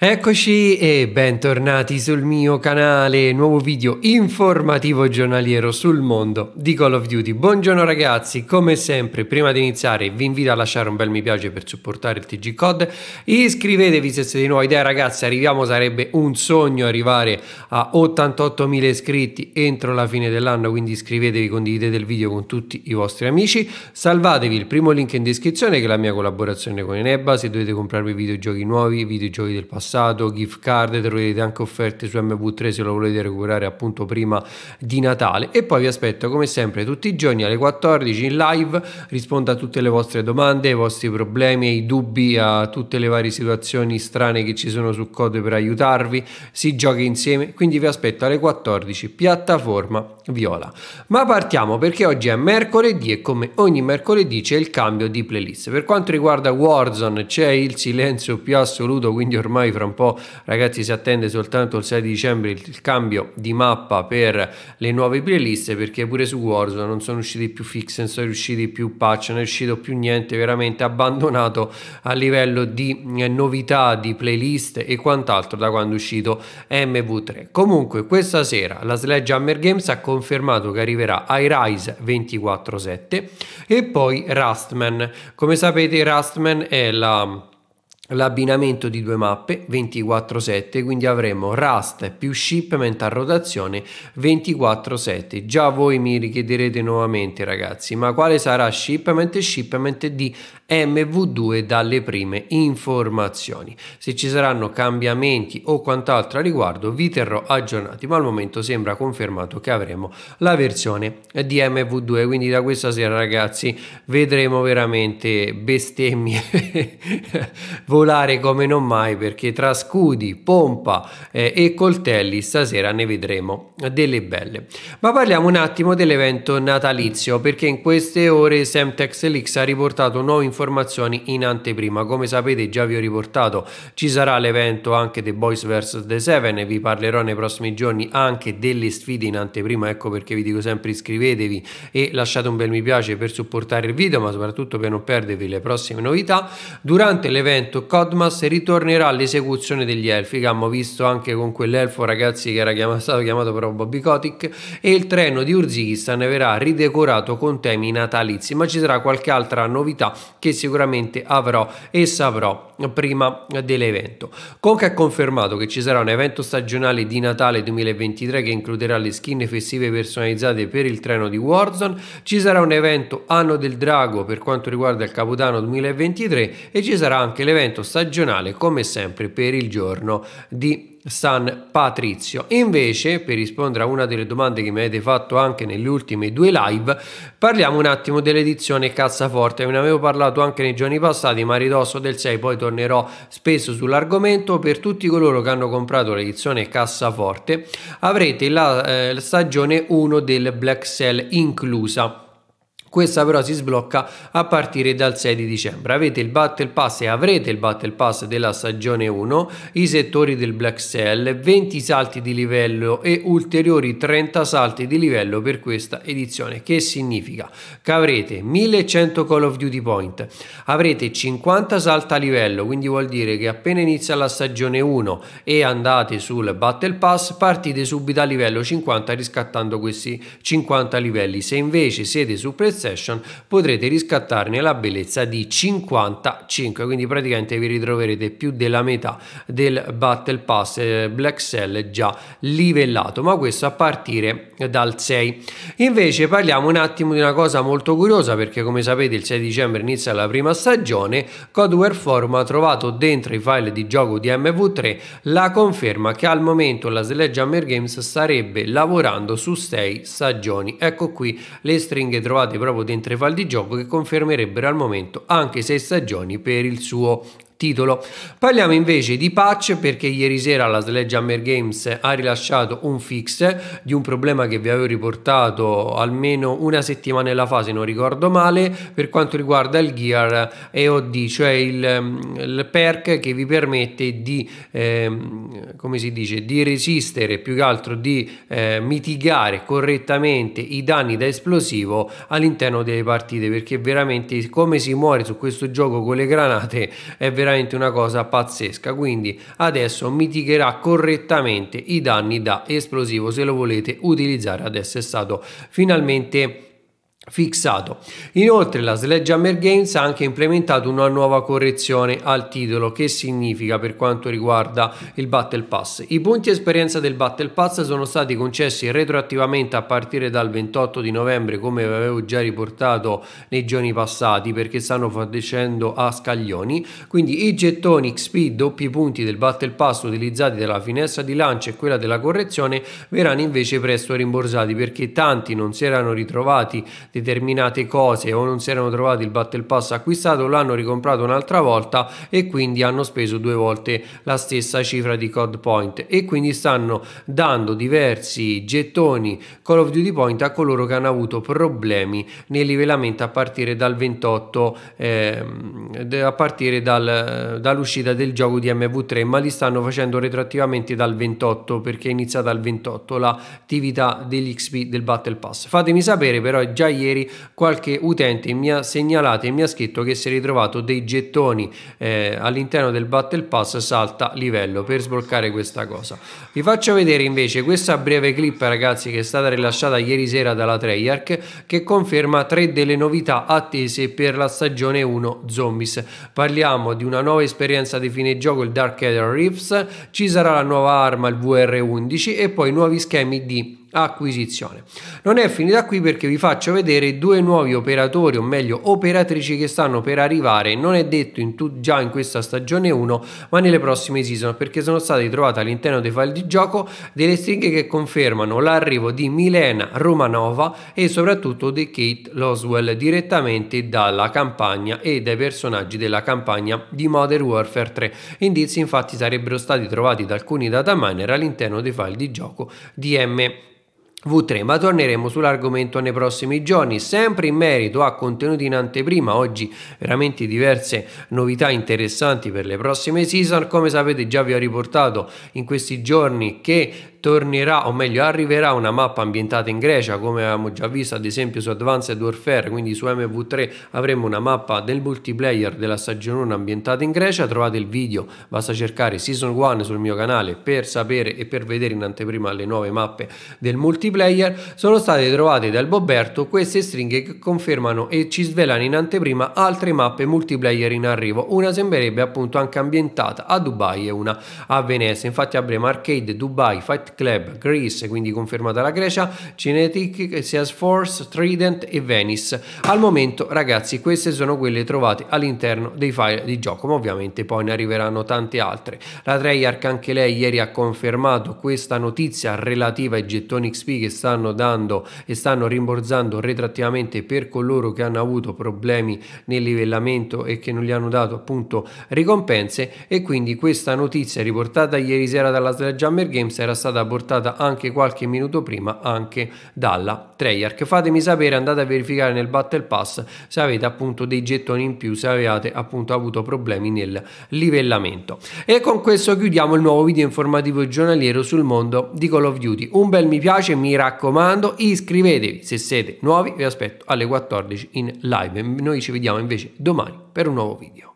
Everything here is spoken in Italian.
Eccoci e bentornati sul mio canale, nuovo video informativo giornaliero sul mondo di Call of Duty. Buongiorno ragazzi, come sempre prima di iniziare vi invito a lasciare un bel mi piace per supportare il TG Code, iscrivetevi se siete nuovi, dai ragazzi arriviamo, sarebbe un sogno arrivare a 88.000 iscritti entro la fine dell'anno, quindi iscrivetevi, condividete il video con tutti i vostri amici, salvatevi il primo link in descrizione che è la mia collaborazione con Enebba, se dovete comprarvi videogiochi nuovi, videogiochi del passato passato, gift card, troverete anche offerte su MV3 se lo volete recuperare appunto prima di Natale. E poi vi aspetto come sempre tutti i giorni alle 14 in live, rispondo a tutte le vostre domande, ai vostri problemi, ai dubbi, a tutte le varie situazioni strane che ci sono su Code per aiutarvi, si gioca insieme, quindi vi aspetto alle 14, piattaforma viola. Ma partiamo perché oggi è mercoledì e come ogni mercoledì c'è il cambio di playlist. Per quanto riguarda Warzone c'è il silenzio più assoluto, quindi ormai fra un po' ragazzi si attende soltanto il 6 di dicembre il cambio di mappa per le nuove playlist perché pure su Warzone non sono usciti più fix, non sono usciti più patch, non è uscito più niente, veramente abbandonato a livello di eh, novità, di playlist e quant'altro da quando è uscito MV3. Comunque questa sera la Sledgehammer Games ha confermato che arriverà iRise 24/7 e poi Rustman. Come sapete Rustman è la l'abbinamento di due mappe 24/7 quindi avremo Rust più shipment a rotazione 24/7 già voi mi richiederete nuovamente ragazzi ma quale sarà shipment shipment di MV2 dalle prime informazioni se ci saranno cambiamenti o quant'altro a riguardo vi terrò aggiornati ma al momento sembra confermato che avremo la versione di MV2 quindi da questa sera ragazzi vedremo veramente bestemmie regolare come non mai perché tra scudi, pompa eh, e coltelli stasera ne vedremo delle belle. Ma parliamo un attimo dell'evento natalizio perché in queste ore Semtex Leaks ha riportato nuove informazioni in anteprima. Come sapete già vi ho riportato ci sarà l'evento anche The Boys vs The Seven vi parlerò nei prossimi giorni anche delle sfide in anteprima ecco perché vi dico sempre iscrivetevi e lasciate un bel mi piace per supportare il video ma soprattutto per non perdervi le prossime novità. Durante l'evento Codmas ritornerà all'esecuzione degli elfi che abbiamo visto anche con quell'elfo ragazzi che era chiamato, stato chiamato proprio Bobby Kotick e il treno di Urzikistan verrà ridecorato con temi natalizi ma ci sarà qualche altra novità che sicuramente avrò e saprò prima dell'evento. Conca ha confermato che ci sarà un evento stagionale di Natale 2023 che includerà le skin festive personalizzate per il treno di Warzone, ci sarà un evento Anno del Drago per quanto riguarda il Capodanno 2023 e ci sarà anche l'evento evento stagionale come sempre per il giorno di San Patrizio. Invece, per rispondere a una delle domande che mi avete fatto anche nelle ultime due live, parliamo un attimo dell'edizione Cassaforte. Ve ne avevo parlato anche nei giorni passati, ma ridosso del 6 poi tornerò spesso sull'argomento. Per tutti coloro che hanno comprato l'edizione Cassaforte avrete la eh, stagione 1 del Black Cell inclusa questa però si sblocca a partire dal 6 di dicembre. Avete il Battle Pass e avrete il Battle Pass della stagione 1, i settori del Black Cell, 20 salti di livello e ulteriori 30 salti di livello per questa edizione. Che significa? Che avrete 1100 Call of Duty Point, avrete 50 salti a livello, quindi vuol dire che appena inizia la stagione 1 e andate sul Battle Pass partite subito a livello 50 riscattando questi 50 livelli. Se invece siete su PlayStation session potrete riscattarne la bellezza di 55, quindi praticamente vi ritroverete più della metà del Battle Pass eh, Black Cell già livellato, ma questo a partire dal 6. Invece parliamo un attimo di una cosa molto curiosa perché come sapete il 6 dicembre inizia la prima stagione, Codeware Forum ha trovato dentro i file di gioco di MV3 la conferma che al momento la Sledgehammer Games starebbe lavorando su 6 stagioni. Ecco qui le stringhe trovate proprio proprio dentro i fal di gioco che confermerebbero al momento anche sei stagioni per il suo titolo. Parliamo invece di patch perché ieri sera la Sledgehammer Games ha rilasciato un fix di un problema che vi avevo riportato almeno una settimana nella fase, non ricordo male, per quanto riguarda il Gear EOD, cioè il, mm, il perk che vi permette di, eh, come si dice, di resistere, più che altro di eh, mitigare correttamente i danni da esplosivo all'interno delle partite perché veramente come si muore su questo gioco con le granate è veramente veramente una cosa pazzesca quindi adesso mitigherà correttamente i danni da esplosivo se lo volete utilizzare adesso è stato finalmente fissato. Inoltre la Sledgehammer Games ha anche implementato una nuova correzione al titolo che significa per quanto riguarda il Battle Pass. I punti esperienza del Battle Pass sono stati concessi retroattivamente a partire dal 28 di novembre come avevo già riportato nei giorni passati perché stanno facendo a scaglioni quindi i gettoni XP doppi punti del Battle Pass utilizzati dalla finestra di lancio e quella della correzione verranno invece presto rimborsati perché tanti non si erano ritrovati determinate cose o non si erano trovati il battle pass acquistato l'hanno ricomprato un'altra volta e quindi hanno speso due volte la stessa cifra di code point e quindi stanno dando diversi gettoni Call of Duty point a coloro che hanno avuto problemi nel livellamento a partire dal 28 eh, a partire dal, dall'uscita del gioco di MV3 ma li stanno facendo retroattivamente dal 28 perché è iniziata al 28 l'attività dell'XP del battle pass fatemi sapere però già ieri ieri qualche utente mi ha segnalato e mi ha scritto che si è ritrovato dei gettoni eh, all'interno del Battle Pass salta livello per sbloccare questa cosa. Vi faccio vedere invece questa breve clip ragazzi che è stata rilasciata ieri sera dalla Treyarch che conferma tre delle novità attese per la stagione 1 Zombies. Parliamo di una nuova esperienza di fine gioco, il Dark Eder Reefs, ci sarà la nuova arma, il VR11 e poi nuovi schemi di acquisizione. Non è finita qui perché vi faccio vedere due nuovi operatori o meglio operatrici che stanno per arrivare, non è detto in già in questa stagione 1 ma nelle prossime season perché sono state trovate all'interno dei file di gioco delle stringhe che confermano l'arrivo di Milena Romanova e soprattutto di Kate Loswell direttamente dalla campagna e dai personaggi della campagna di Modern Warfare 3. Indizi infatti sarebbero stati trovati da alcuni data miner all'interno dei file di gioco di M. V3, ma torneremo sull'argomento nei prossimi giorni, sempre in merito a contenuti in anteprima, oggi veramente diverse novità interessanti per le prossime season, come sapete già vi ho riportato in questi giorni che tornerà o meglio arriverà una mappa ambientata in Grecia come abbiamo già visto ad esempio su Advanced Warfare quindi su MV3 avremo una mappa del multiplayer della stagione 1 ambientata in Grecia trovate il video basta cercare Season 1 sul mio canale per sapere e per vedere in anteprima le nuove mappe del multiplayer multiplayer, sono state trovate dal Boberto queste stringhe che confermano e ci svelano in anteprima altre mappe multiplayer in arrivo. Una sembrerebbe appunto anche ambientata a Dubai e una a Venezia. Infatti avremo Arcade, Dubai, Fight Club, Greece, quindi confermata la Grecia, Cinetic, Salesforce, Trident e Venice. Al momento ragazzi queste sono quelle trovate all'interno dei file di gioco, ma ovviamente poi ne arriveranno tante altre. La Treyarch anche lei ieri ha confermato questa notizia relativa ai gettoni XP che stanno dando e stanno rimborsando retrattivamente per coloro che hanno avuto problemi nel livellamento e che non gli hanno dato appunto ricompense e quindi questa notizia riportata ieri sera dalla Sledgehammer Games era stata portata anche qualche minuto prima anche dalla Treyarch. Fatemi sapere, andate a verificare nel Battle Pass se avete appunto dei gettoni in più, se avete appunto avuto problemi nel livellamento. E con questo chiudiamo il nuovo video informativo giornaliero sul mondo di Call of Duty. Un bel mi piace, mi mi raccomando iscrivetevi se siete nuovi, vi aspetto alle 14 in live, noi ci vediamo invece domani per un nuovo video.